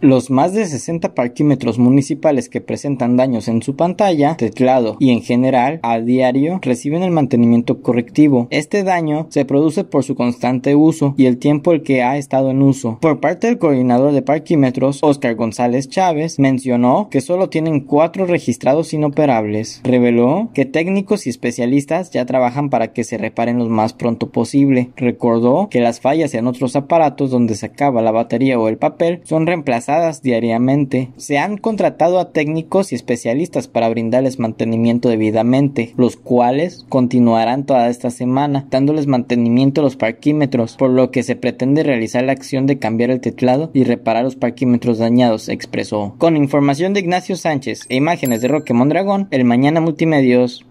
Los más de 60 parquímetros municipales que presentan daños en su pantalla, teclado y en general a diario reciben el mantenimiento correctivo. Este daño se produce por su constante uso y el tiempo el que ha estado en uso. Por parte del coordinador de parquímetros, Oscar González Chávez, mencionó que solo tienen cuatro registrados inoperables. Reveló que técnicos y especialistas ya trabajan para que se reparen los más pronto posible. Recordó que las fallas en otros aparatos donde se acaba la batería o el papel son reemplazadas diariamente. Se han contratado a técnicos y especialistas para brindarles mantenimiento debidamente, los cuales continuarán toda esta semana, dándoles mantenimiento a los parquímetros, por lo que se pretende realizar la acción de cambiar el teclado y reparar los parquímetros dañados, expresó. Con información de Ignacio Sánchez e imágenes de Roque Mondragón, el Mañana Multimedios